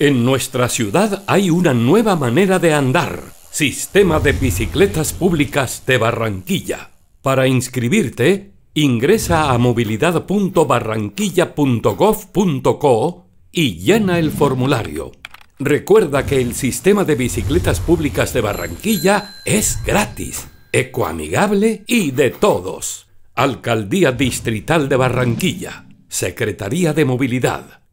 En nuestra ciudad hay una nueva manera de andar. Sistema de Bicicletas Públicas de Barranquilla. Para inscribirte, ingresa a movilidad.barranquilla.gov.co y llena el formulario. Recuerda que el sistema de bicicletas públicas de Barranquilla es gratis, ecoamigable y de todos. Alcaldía Distrital de Barranquilla, Secretaría de Movilidad,